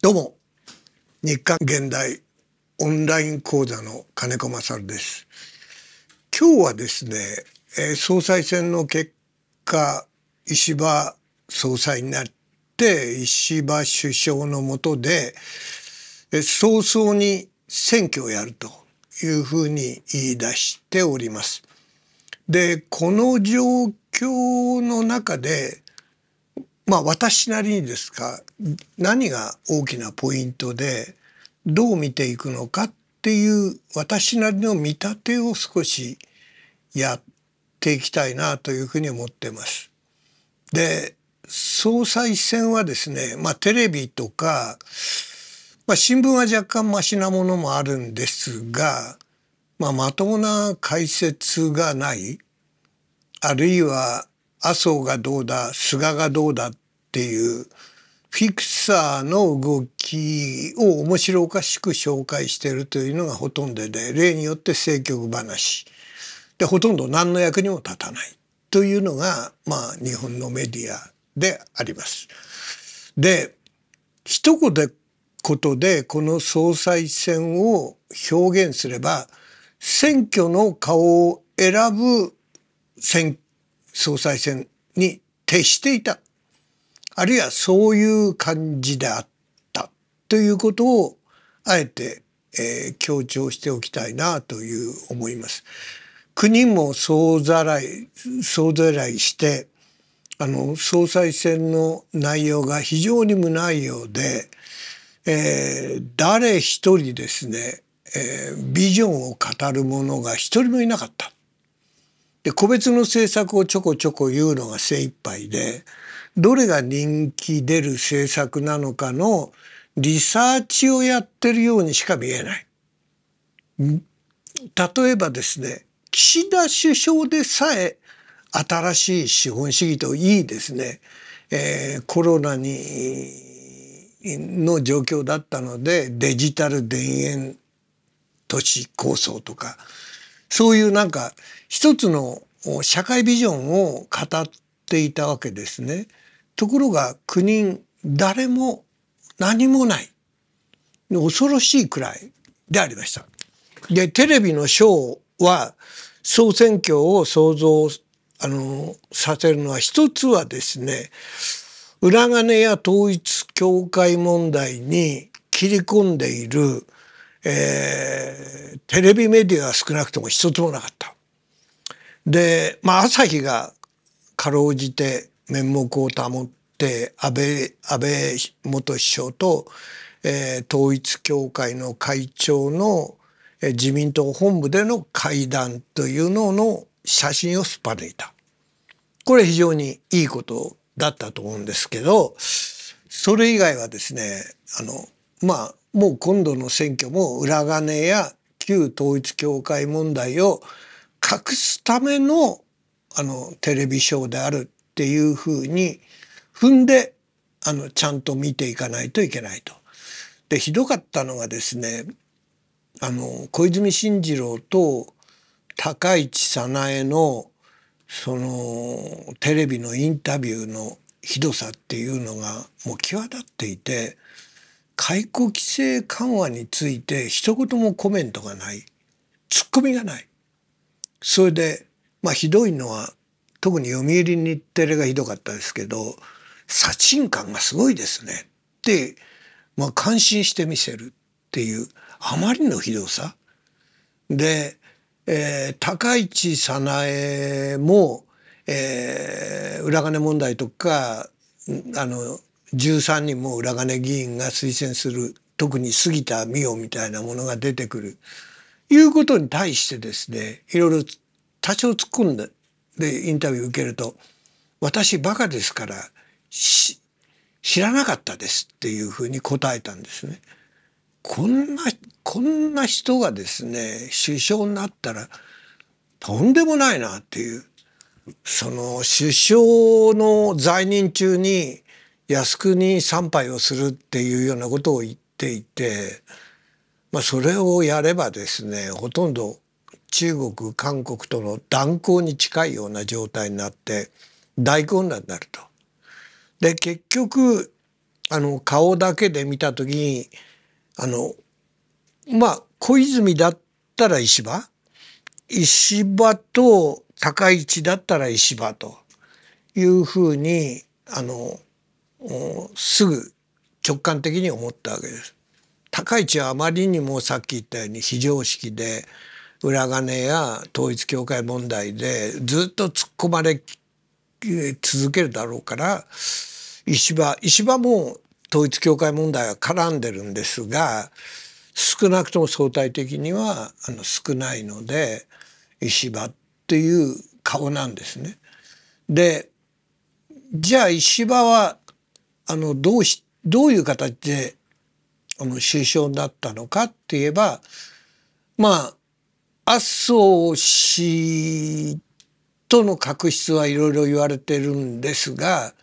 どうも日刊現代オンライン講座の金子勝です今日はですね、えー、総裁選の結果石破総裁になって石破首相の下で、えー、早々に選挙をやるというふうに言い出しております。でこの状況の中でまあ私なりにですか何が大きなポイントでどう見ていくのかっていう私なりの見立てを少しやっていきたいなというふうに思ってます。で総裁選はですね、まあ、テレビとか、まあ、新聞は若干ましなものもあるんですが、まあ、まともな解説がないあるいは麻生がどうだ菅がどうだっていうフィクサーの動きを面白おかしく紹介してるというのがほとんどで例によって政局話でほとんど何の役にも立たないというのがまあ日本のメディアであります。で一言でことでこの総裁選を表現すれば選挙の顔を選ぶ選総裁選に徹していた。あるいはそういう感じであったということをあえて、えー、強調しておきたいなという思います。国も総ざらい、総ざらいして、あの、総裁選の内容が非常に無内容で、えー、誰一人ですね、えー、ビジョンを語る者が一人もいなかった。で個別の政策をちょこちょこ言うのが精一杯でどれが人気出る政策なのかのリサーチをやってるようにしか見えない。例えばですね岸田首相でさえ新しい資本主義といいですね、えー、コロナにの状況だったのでデジタル田園都市構想とかそういうなんか一つの社会ビジョンを語っていたわけですね。ところが9人誰も何もない恐ろしいくらいでありました。でテレビのショーは総選挙を想像あのさせるのは一つはですね裏金や統一教会問題に切り込んでいるえー、テレビメディアは少なくとも一つもなかった。で、まあ、朝日がかろうじて面目を保って安倍安倍元首相と、えー、統一教会の会長の、えー、自民党本部での会談というのの写真をすっぱ抜いた。これ非常にいいことだったと思うんですけどそれ以外はですねあのまあもう今度の選挙も裏金や旧統一教会問題を隠すためのあのテレビショーであるっていうふうに踏んであのちゃんと見ていかないといけないと。でひどかったのがですねあの小泉進次郎と高市早苗のそのテレビのインタビューのひどさっていうのがもう際立っていて解雇規制緩和について一言もコメントがないツッコミがないそれでまあひどいのは特に読売日テレがひどかったですけど殺新感がすごいですねって、まあ、感心してみせるっていうあまりのひどさで、えー、高市早苗も、えー、裏金問題とかあの13人も裏金議員が推薦する特に杉田水脈みたいなものが出てくるいうことに対してですねいろいろ多少突っ込んででインタビュー受けると「私バカですから知らなかったです」っていうふうに答えたんですね。こんなこんな人がですね首相になったらとんでもないなっていうその首相の在任中に靖国参拝をするっていうようなことを言っていて、まあ、それをやればですねほとんど中国韓国との断交に近いような状態になって大混乱になると。で結局あの顔だけで見た時にあのまあ小泉だったら石破石破と高市だったら石破というふうにあのすぐ直感的に思ったわけです。高市はあまりにもさっき言ったように非常識で裏金や統一教会問題でずっと突っ込まれ続けるだろうから石破石破も統一教会問題は絡んでるんですが少なくとも相対的にはあの少ないので石破っていう顔なんですね。でじゃあ石破はあのどうしどういう形であの首相になったのかって言えばまあ麻生氏との確執はいろいろ言われてるんですが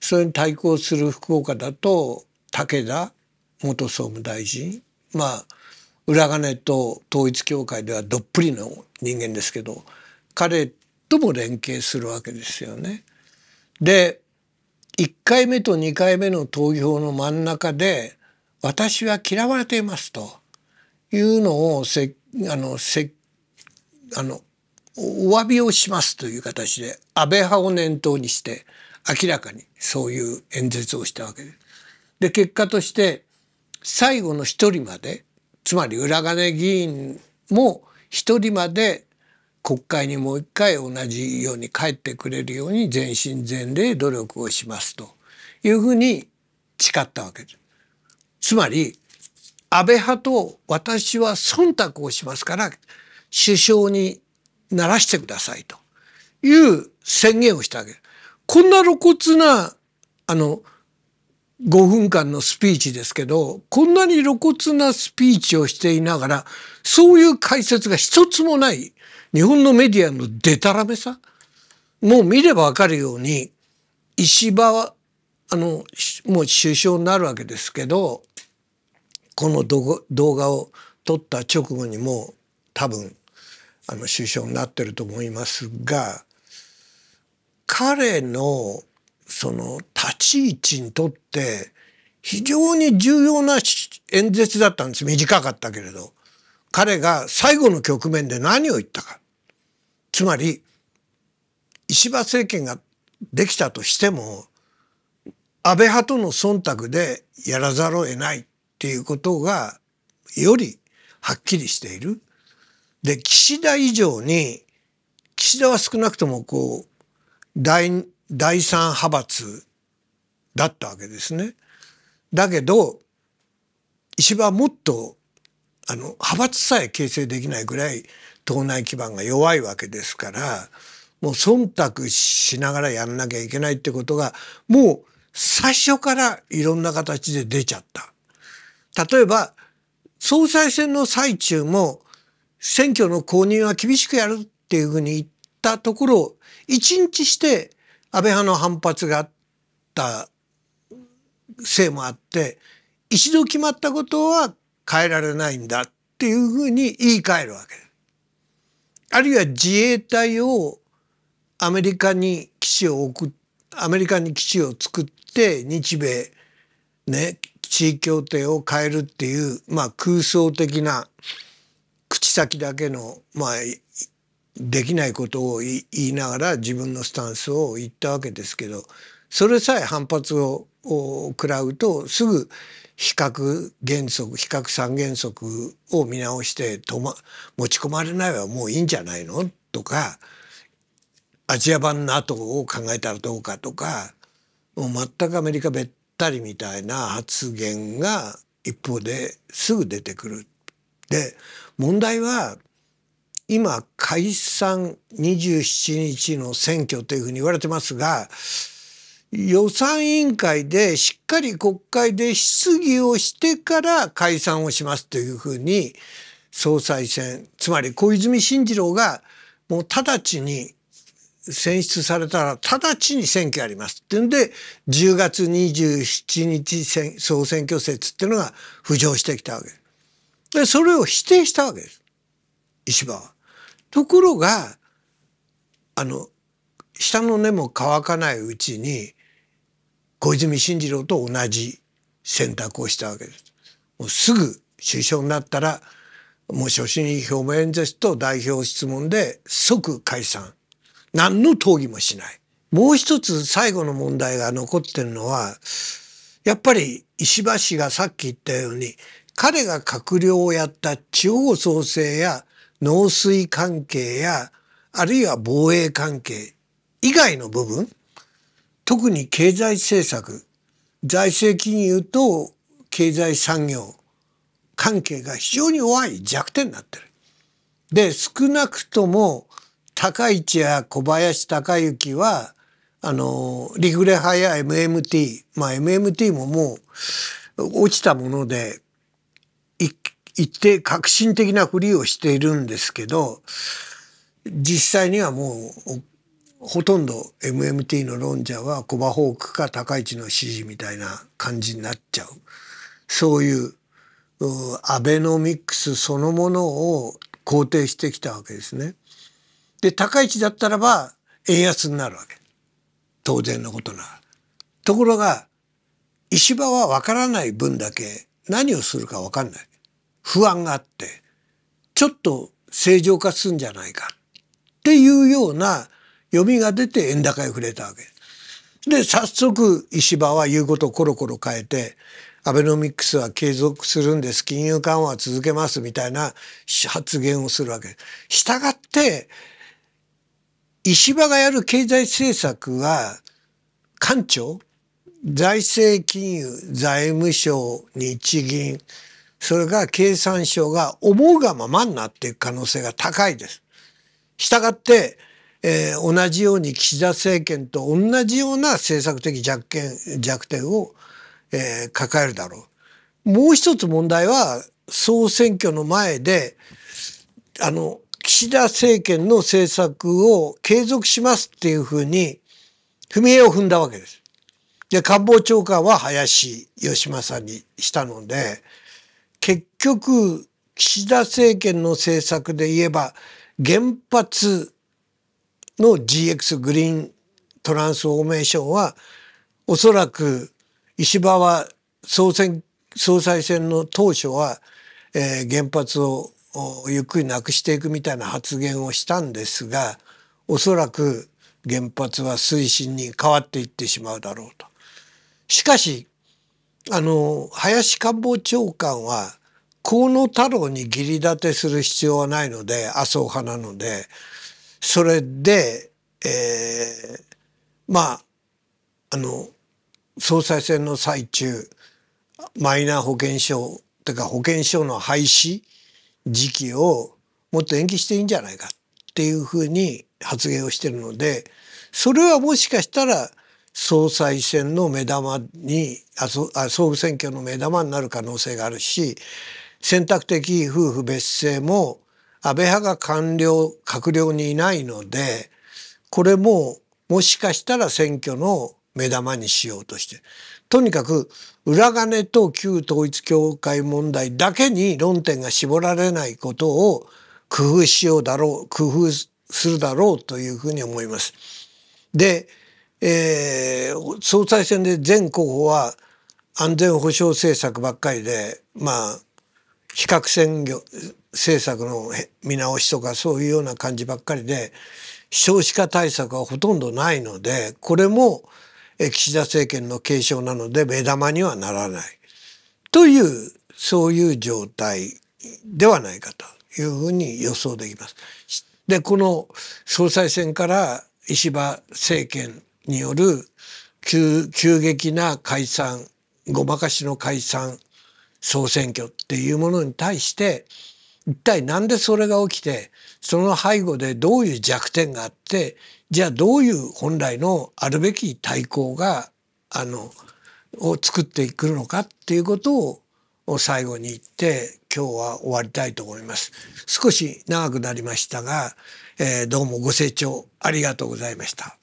それに対抗する福岡だと武田元総務大臣まあ裏金と統一教会ではどっぷりの人間ですけど彼とも連携するわけですよね。で1回目と2回目の投票の真ん中で「私は嫌われています」というのをせあのせあのお詫びをしますという形で安倍派を念頭にして明らかにそういう演説をしたわけです。で結果として最後の1人までつまり裏金議員も1人まで国会にもう一回同じように帰ってくれるように全身全霊努力をしますというふうに誓ったわけです。つまり安倍派と私は忖度をしますから首相にならしてくださいという宣言をしたわけです。こんな露骨なあの5分間のスピーチですけどこんなに露骨なスピーチをしていながらそういう解説が一つもない日本のメディアのデタラメさもう見ればわかるように石破はあのもう首相になるわけですけどこの動画を撮った直後にもう多分あの首相になってると思いますが彼のその立ち位置にとって非常に重要な演説だったんです短かったけれど彼が最後の局面で何を言ったか。つまり石破政権ができたとしても安倍派との忖度でやらざるを得ないっていうことがよりはっきりしている。で岸田以上に岸田は少なくともこう第第三派閥だったわけですね。だけど石破はもっとあの派閥さえ形成できないぐらい党内基盤が弱いわけですからもう忖度しながらやんなきゃいけないってことがもう最初からいろんな形で出ちゃった。例えば総裁選の最中も選挙の公認は厳しくやるっていうふうに言ったところ一日して安倍派の反発があったせいもあって一度決まったことは変えられないんだっていうふうに言い換えるわけです。あるいは自衛隊をアメリカに基地を送アメリカに基地を作って日米ね地位協定を変えるっていう、まあ、空想的な口先だけの、まあ、できないことを言いながら自分のスタンスを言ったわけですけどそれさえ反発を食らうとすぐ比較原則比較三原則を見直してま、持ち込まれないはもういいんじゃないのとかアジア版 NATO を考えたらどうかとかもう全くアメリカべったりみたいな発言が一方ですぐ出てくる。で問題は今解散27日の選挙というふうに言われてますが予算委員会でしっかり国会で質疑をしてから解散をしますというふうに総裁選つまり小泉進次郎がもう直ちに選出されたら直ちに選挙ありますっていうんで10月27日選総選挙説っていうのが浮上してきたわけです。でそれを否定したわけです石破は。ところがあの下の根も乾かないうちに小泉進次郎と同じ選択をしたわけです。もうすぐ首相になったらもう所信表明演説と代表質問で即解散何の討議もしないもう一つ最後の問題が残ってるのはやっぱり石破氏がさっき言ったように彼が閣僚をやった地方創生や農水関係やあるいは防衛関係以外の部分特に経済政策財政金融と経済産業関係が非常に弱い弱点になってる。で少なくとも高市や小林隆之はあのリフレ派や MMT まあ MMT ももう落ちたもので一定革新的なふりをしているんですけど実際にはもうほとんど MMT の論者はコバホークか高市の支持みたいな感じになっちゃうそういうアベノミクスそのものを肯定してきたわけですね。で高市だったらば円安になるわけ当然のことなら。ところが石破は分からない分だけ何をするか分かんない不安があってちょっと正常化するんじゃないかっていうような読みが出て円高へ触れたわけです。で早速石破は言うことをコロコロ変えてアベノミクスは継続するんです金融緩和は続けますみたいな発言をするわけです。したがって石破がやる経済政策は官庁財政金融財務省日銀それから経産省が思うがままになっていく可能性が高いです。したがってえー、同じように岸田政権と同じような政策的弱点弱点を、えー、抱えるだろう。もう一つ問題は総選挙の前であの岸田政権の政策を継続しますっていうふうに踏み絵を踏んだわけです。で官房長官は林芳正にしたので結局岸田政権の政策で言えば原発の GX グリーントランスフォーメーションはおそらく石破は総選総裁選の当初は、えー、原発をゆっくりなくしていくみたいな発言をしたんですがおそらく原発は推進に変わっていってしまうだろうと。しかしあの林官房長官は河野太郎に義理立てする必要はないので麻生派なのでそれで、えー、まああの総裁選の最中マイナ保険証というか保険証の廃止時期をもっと延期していいんじゃないかっていうふうに発言をしてるのでそれはもしかしたら総裁選の目玉にあそあ総選挙の目玉になる可能性があるし選択的夫婦別姓も安倍派が官僚閣僚にいないのでこれももしかしたら選挙の目玉にしようとしてとにかく裏金と旧統一教会問題だけに論点が絞られないことを工夫しようだろう工夫するだろうというふうに思います。で、えー、総裁選で全候補は安全保障政策ばっかりでまあ非選挙政策の見直しとかそういうような感じばっかりで少子化対策はほとんどないのでこれも岸田政権の継承なので目玉にはならないというそういう状態ではないかというふうに予想できます。でこの総裁選から石破政権による急急激な解散ごまかしの解散総選挙っていうものに対して一体何でそれが起きてその背後でどういう弱点があってじゃあどういう本来のあるべき対抗があのを作ってくるのかっていうことを最後に言って今日は終わりたいと思います。少し長くなりましたが、えー、どうもご清聴ありがとうございました。